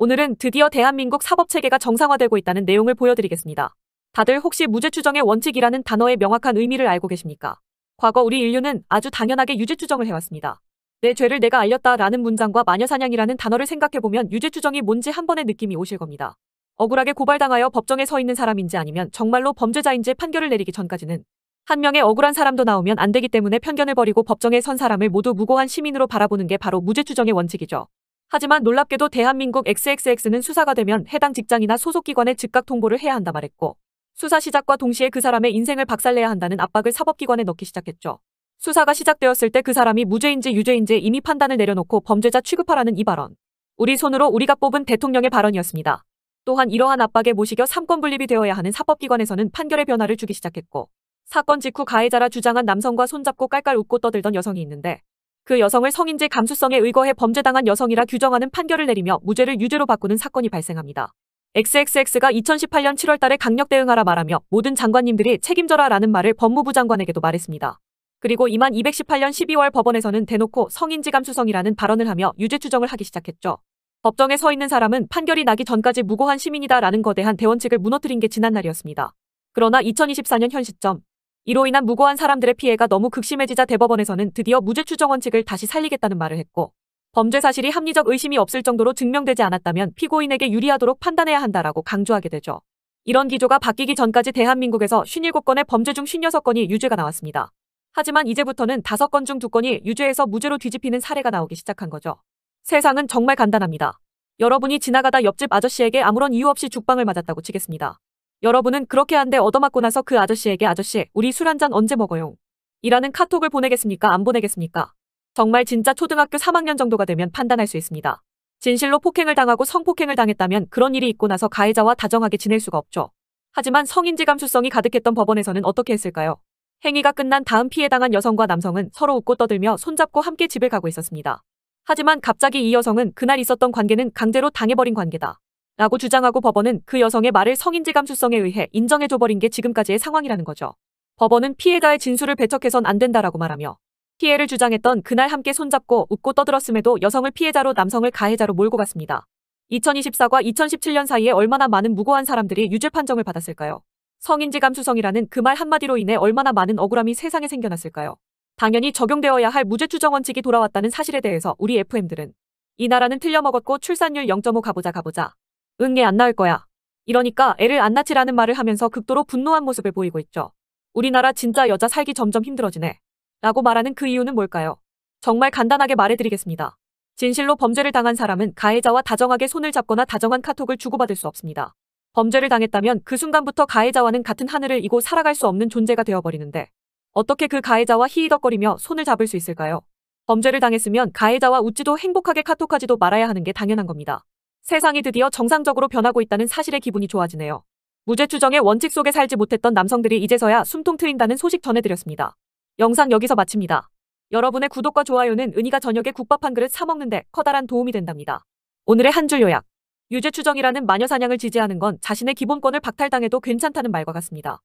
오늘은 드디어 대한민국 사법체계가 정상화되고 있다는 내용을 보여드리겠습니다. 다들 혹시 무죄추정의 원칙이라는 단어의 명확한 의미를 알고 계십니까? 과거 우리 인류는 아주 당연하게 유죄추정을 해왔습니다. 내 죄를 내가 알렸다 라는 문장과 마녀사냥이라는 단어를 생각해보면 유죄추정이 뭔지 한 번의 느낌이 오실 겁니다. 억울하게 고발당하여 법정에 서 있는 사람인지 아니면 정말로 범죄자인지 판결을 내리기 전까지는 한 명의 억울한 사람도 나오면 안 되기 때문에 편견을 버리고 법정에 선 사람을 모두 무고한 시민으로 바라보는 게 바로 무죄추정의 원칙이죠. 하지만 놀랍게도 대한민국 XXX는 수사가 되면 해당 직장이나 소속기관에 즉각 통보를 해야 한다 말했고 수사 시작과 동시에 그 사람의 인생을 박살내야 한다는 압박을 사법기관에 넣기 시작했죠. 수사가 시작되었을 때 그 사람이 무죄인지 유죄인지 이미 판단을 내려놓고 범죄자 취급하라는 이 발언. 우리 손으로 우리가 뽑은 대통령의 발언이었습니다. 또한 이러한 압박에 모시겨 삼권 분립이 되어야 하는 사법기관에서는 판결의 변화를 주기 시작했고 사건 직후 가해자라 주장한 남성과 손잡고 깔깔 웃고 떠들던 여성이 있는데 그 여성을 성인지 감수성에 의거해 범죄당한 여성이라 규정하는 판결을 내리며 무죄를 유죄로 바꾸는 사건이 발생합니다. XXX가 2018년 7월 달에 강력 대응하라 말하며 모든 장관님들이 책임져라 라는 말을 법무부 장관에게도 말했습니다. 그리고 이만 218년 12월 법원에서는 대놓고 성인지 감수성이라는 발언을 하며 유죄 추정을 하기 시작했죠. 법정에 서 있는 사람은 판결이 나기 전까지 무고한 시민이다라는 거대한 대원칙을 무너뜨린 게 지난 날이었습니다. 그러나 2024년 현 시점 이로 인한 무고한 사람들의 피해가 너무 극심해지자 대법원에서는 드디어 무죄 추정 원칙을 다시 살리겠다는 말을 했고 범죄 사실이 합리적 의심이 없을 정도로 증명되지 않았다면 피고인에게 유리하도록 판단해야 한다라고 강조하게 되죠. 이런 기조가 바뀌기 전까지 대한민국에서 57건의 범죄 중 56건이 유죄가 나왔습니다. 하지만 이제부터는 5건 중 2건이 유죄에서 무죄로 뒤집히는 사례가 나오기 시작한 거죠. 세상은 정말 간단합니다. 여러분이 지나가다 옆집 아저씨에게 아무런 이유 없이 죽방을 맞았다고 치겠습니다. 여러분은 그렇게 한데 얻어맞고 나서 그 아저씨에게 아저씨 우리 술 한 잔 언제 먹어요? 이라는 카톡을 보내겠습니까 안 보내겠습니까? 정말 진짜 초등학교 3학년 정도가 되면 판단할 수 있습니다. 진실로 폭행을 당하고 성폭행을 당했다면 그런 일이 있고 나서 가해자와 다정하게 지낼 수가 없죠. 하지만 성인지 감수성이 가득했던 법원에서는 어떻게 했을까요? 행위가 끝난 다음 피해 당한 여성과 남성은 서로 웃고 떠들며 손잡고 함께 집을 가고 있었습니다. 하지만 갑자기 이 여성은 그날 있었던 관계는 강제로 당해버린 관계다. 라고 주장하고 법원은 그 여성의 말을 성인지 감수성에 의해 인정해줘버린 게 지금까지의 상황이라는 거죠. 법원은 피해자의 진술을 배척해선 안 된다라고 말하며 피해를 주장했던 그날 함께 손잡고 웃고 떠들었음에도 여성을 피해자로 남성을 가해자로 몰고 갔습니다. 2024과 2017년 사이에 얼마나 많은 무고한 사람들이 유죄 판정을 받았을까요? 성인지 감수성이라는 그 말 한마디로 인해 얼마나 많은 억울함이 세상에 생겨났을까요? 당연히 적용되어야 할 무죄 추정 원칙이 돌아왔다는 사실에 대해서 우리 FM들은 이 나라는 틀려먹었고 출산율 0.5 가보자 가보자 응애 안 낳을 거야. 이러니까 애를 안 낳지라는 말을 하면서 극도로 분노한 모습을 보이고 있죠. 우리나라 진짜 여자 살기 점점 힘들어지네. 라고 말하는 그 이유는 뭘까요? 정말 간단하게 말해드리겠습니다. 진실로 범죄를 당한 사람은 가해자와 다정하게 손을 잡거나 다정한 카톡을 주고받을 수 없습니다. 범죄를 당했다면 그 순간부터 가해자와는 같은 하늘을 이고 살아갈 수 없는 존재가 되어버리는데 어떻게 그 가해자와 희희덕거리며 손을 잡을 수 있을까요? 범죄를 당했으면 가해자와 웃지도 행복하게 카톡하지도 말아야 하는 게 당연한 겁니다. 세상이 드디어 정상적으로 변하고 있다는 사실에 기분이 좋아지네요. 무죄 추정의 원칙 속에 살지 못했던 남성들이 이제서야 숨통 트인다는 소식 전해드렸습니다. 영상 여기서 마칩니다. 여러분의 구독과 좋아요는 은희가 저녁에 국밥 한 그릇 사 먹는데 커다란 도움이 된답니다. 오늘의 한 줄 요약. 유죄 추정이라는 마녀 사냥을 지지하는 건 자신의 기본권을 박탈당해도 괜찮다는 말과 같습니다.